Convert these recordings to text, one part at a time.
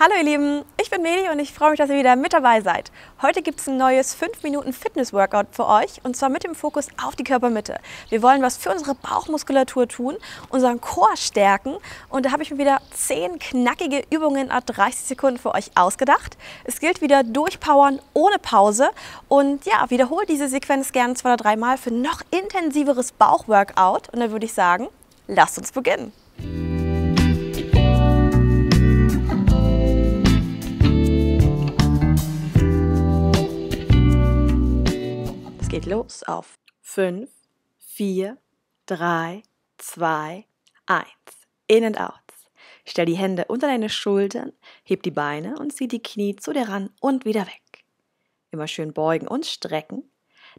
Hallo ihr Lieben, ich bin Meli und ich freue mich, dass ihr wieder mit dabei seid. Heute gibt es ein neues 5-Minuten-Fitness-Workout für euch und zwar mit dem Fokus auf die Körpermitte. Wir wollen was für unsere Bauchmuskulatur tun, unseren Chor stärken und da habe ich mir wieder 10 knackige Übungen ab 30 Sekunden für euch ausgedacht. Es gilt wieder durchpowern ohne Pause und ja, wiederholt diese Sequenz gerne zwei oder dreimal für noch intensiveres Bauchworkout und dann würde ich sagen, lasst uns beginnen. geht los auf 5, 4, 3, 2, 1. In and out. Stell die Hände unter deine Schultern, heb die Beine und zieh die Knie zu dir ran und wieder weg. Immer schön beugen und strecken.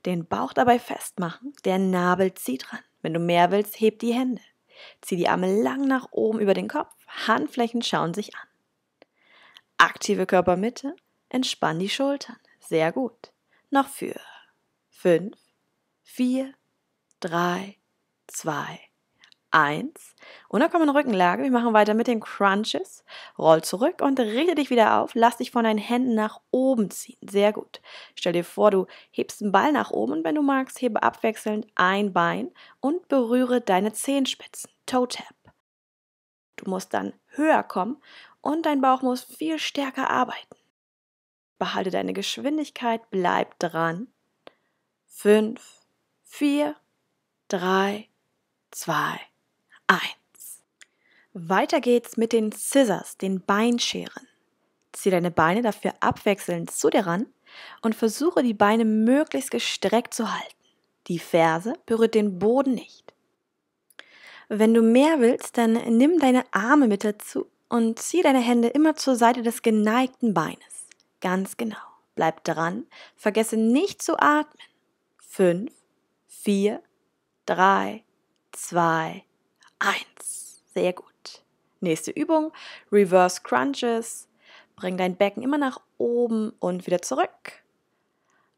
Den Bauch dabei festmachen, der Nabel zieht ran. Wenn du mehr willst, heb die Hände. Zieh die Arme lang nach oben über den Kopf, Handflächen schauen sich an. Aktive Körpermitte, entspann die Schultern. Sehr gut. Noch für 5, 4, 3, 2, 1. Und dann kommen Rückenlage. Wir machen weiter mit den Crunches. Roll zurück und richte dich wieder auf. Lass dich von deinen Händen nach oben ziehen. Sehr gut. Stell dir vor, du hebst den Ball nach oben und wenn du magst, hebe abwechselnd ein Bein und berühre deine Zehenspitzen. Toe Tap. Du musst dann höher kommen und dein Bauch muss viel stärker arbeiten. Behalte deine Geschwindigkeit, bleib dran. 5, 4, 3, 2, 1. Weiter geht's mit den Scissors, den Beinscheren. Zieh deine Beine dafür abwechselnd zu dir ran und versuche die Beine möglichst gestreckt zu halten. Die Ferse berührt den Boden nicht. Wenn du mehr willst, dann nimm deine Arme mit dazu und zieh deine Hände immer zur Seite des geneigten Beines. Ganz genau. Bleib dran, vergesse nicht zu atmen. 5, 4, 3, 2, 1. Sehr gut. Nächste Übung, Reverse Crunches. Bring dein Becken immer nach oben und wieder zurück.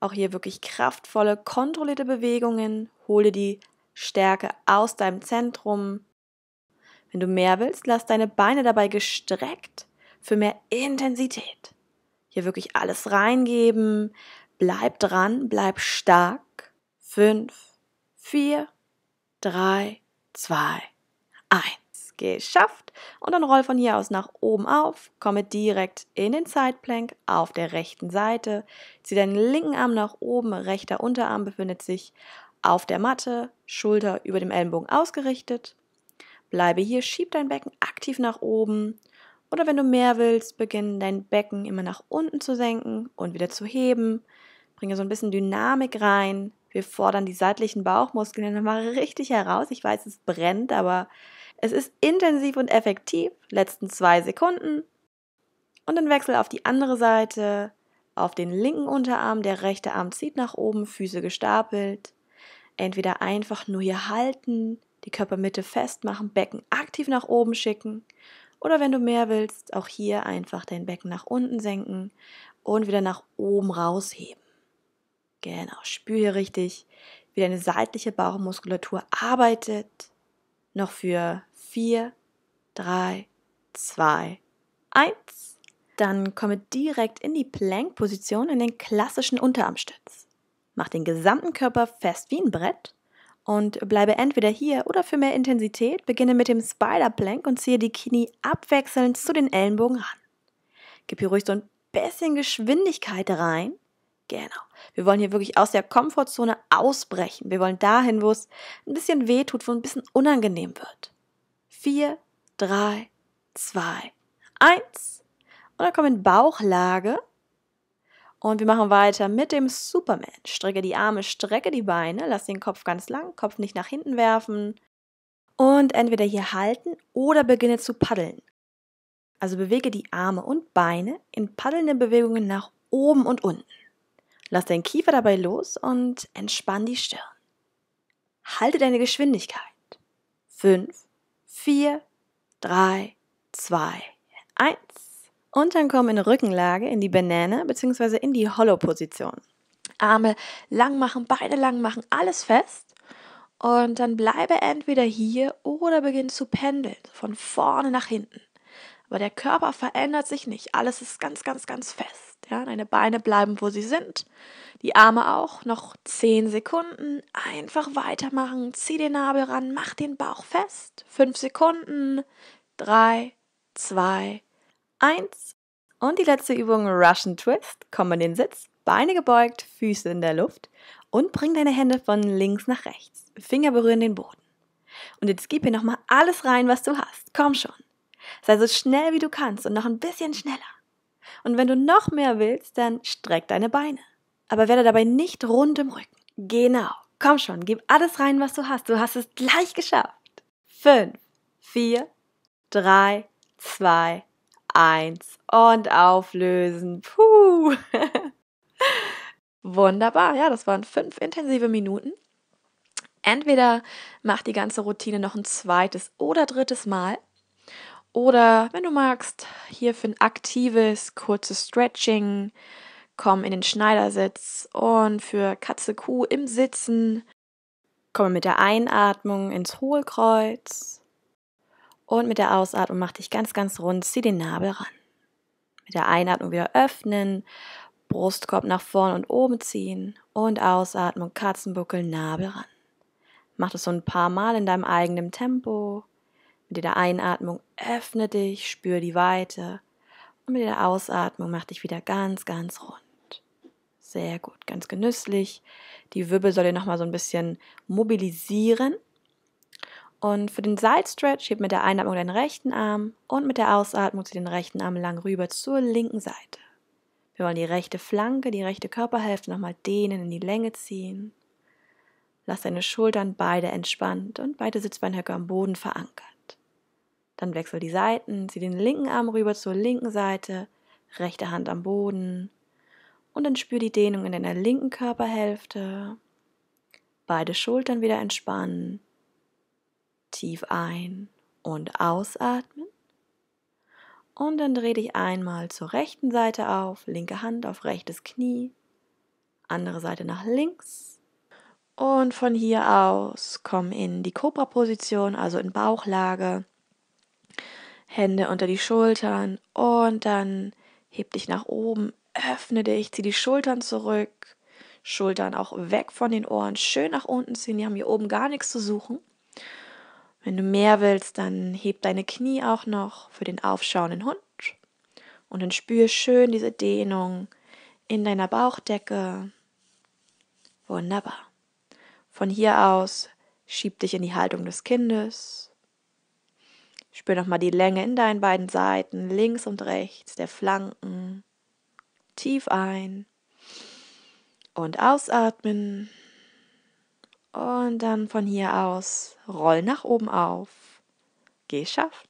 Auch hier wirklich kraftvolle, kontrollierte Bewegungen. Hole die Stärke aus deinem Zentrum. Wenn du mehr willst, lass deine Beine dabei gestreckt für mehr Intensität. Hier wirklich alles reingeben. Bleib dran, bleib stark. 5, 4, 3, 2, 1. Geschafft. Und dann roll von hier aus nach oben auf, komme direkt in den Side auf der rechten Seite, zieh deinen linken Arm nach oben, rechter Unterarm befindet sich auf der Matte, Schulter über dem Ellenbogen ausgerichtet. Bleibe hier, schieb dein Becken aktiv nach oben. Oder wenn du mehr willst, beginne dein Becken immer nach unten zu senken und wieder zu heben. Bringe so ein bisschen Dynamik rein, wir fordern die seitlichen Bauchmuskeln nochmal richtig heraus. Ich weiß, es brennt, aber es ist intensiv und effektiv. Letzten zwei Sekunden. Und dann Wechsel auf die andere Seite. Auf den linken Unterarm, der rechte Arm zieht nach oben, Füße gestapelt. Entweder einfach nur hier halten, die Körpermitte festmachen, Becken aktiv nach oben schicken. Oder wenn du mehr willst, auch hier einfach dein Becken nach unten senken und wieder nach oben rausheben. Genau, spür hier richtig, wie deine seitliche Bauchmuskulatur arbeitet. Noch für 4, 3, 2, 1. Dann komme direkt in die Plank-Position, in den klassischen Unterarmstütz. Mach den gesamten Körper fest wie ein Brett und bleibe entweder hier oder für mehr Intensität beginne mit dem Spider Plank und ziehe die Knie abwechselnd zu den Ellenbogen ran. Gib hier ruhig so ein bisschen Geschwindigkeit rein Genau. Wir wollen hier wirklich aus der Komfortzone ausbrechen. Wir wollen dahin, wo es ein bisschen weh tut, wo ein bisschen unangenehm wird. Vier, drei, zwei, eins. Und dann kommen wir in Bauchlage. Und wir machen weiter mit dem Superman. Strecke die Arme, strecke die Beine, lass den Kopf ganz lang, Kopf nicht nach hinten werfen. Und entweder hier halten oder beginne zu paddeln. Also bewege die Arme und Beine in paddelnden Bewegungen nach oben und unten. Lass deinen Kiefer dabei los und entspann die Stirn. Halte deine Geschwindigkeit. 5, 4, 3, 2, 1. Und dann komm in Rückenlage, in die Banane bzw. in die Hollow-Position. Arme lang machen, Beine lang machen, alles fest. Und dann bleibe entweder hier oder beginn zu pendeln, von vorne nach hinten. Aber der Körper verändert sich nicht, alles ist ganz, ganz, ganz fest. Ja, deine Beine bleiben, wo sie sind. Die Arme auch. Noch 10 Sekunden. Einfach weitermachen. Zieh den Nabel ran. Mach den Bauch fest. 5 Sekunden. 3, 2, 1. Und die letzte Übung, Russian Twist. Komm in den Sitz. Beine gebeugt, Füße in der Luft. Und bring deine Hände von links nach rechts. Finger berühren den Boden. Und jetzt gib hier nochmal alles rein, was du hast. Komm schon. Sei so schnell wie du kannst und noch ein bisschen schneller. Und wenn du noch mehr willst, dann streck deine Beine. Aber werde dabei nicht rund im Rücken. Genau. Komm schon, gib alles rein, was du hast. Du hast es gleich geschafft. 5, 4, 3, 2, 1 und auflösen. Puh. Wunderbar. Ja, das waren fünf intensive Minuten. Entweder mach die ganze Routine noch ein zweites oder drittes Mal oder wenn du magst, hier für ein aktives, kurzes Stretching, komm in den Schneidersitz und für Katze Kuh im Sitzen. komm mit der Einatmung ins Hohlkreuz und mit der Ausatmung mach dich ganz, ganz rund, zieh den Nabel ran. Mit der Einatmung wieder öffnen, Brustkorb nach vorn und oben ziehen und Ausatmung, Katzenbuckel, Nabel ran. Mach das so ein paar Mal in deinem eigenen Tempo. Mit jeder Einatmung öffne dich, spür die Weite. Und mit jeder Ausatmung mach dich wieder ganz, ganz rund. Sehr gut, ganz genüsslich. Die Wirbel soll dir nochmal so ein bisschen mobilisieren. Und für den Side Stretch hebt mit der Einatmung deinen rechten Arm und mit der Ausatmung zieh den rechten Arm lang rüber zur linken Seite. Wir wollen die rechte Flanke, die rechte Körperhälfte nochmal dehnen, in die Länge ziehen. Lass deine Schultern beide entspannt und beide Sitzbeinhöcker am Boden verankert. Dann wechsel die Seiten, zieh den linken Arm rüber zur linken Seite, rechte Hand am Boden. Und dann spür die Dehnung in deiner linken Körperhälfte. Beide Schultern wieder entspannen. Tief ein und ausatmen. Und dann dreh dich einmal zur rechten Seite auf, linke Hand auf rechtes Knie, andere Seite nach links. Und von hier aus komm in die Cobra-Position, also in Bauchlage. Hände unter die Schultern und dann heb dich nach oben, öffne dich, zieh die Schultern zurück, Schultern auch weg von den Ohren, schön nach unten ziehen, die haben hier oben gar nichts zu suchen. Wenn du mehr willst, dann heb deine Knie auch noch für den aufschauenden Hund und dann spür schön diese Dehnung in deiner Bauchdecke. Wunderbar. Von hier aus schieb dich in die Haltung des Kindes Spür nochmal die Länge in deinen beiden Seiten, links und rechts der Flanken. Tief ein und ausatmen. Und dann von hier aus roll nach oben auf. Geschafft.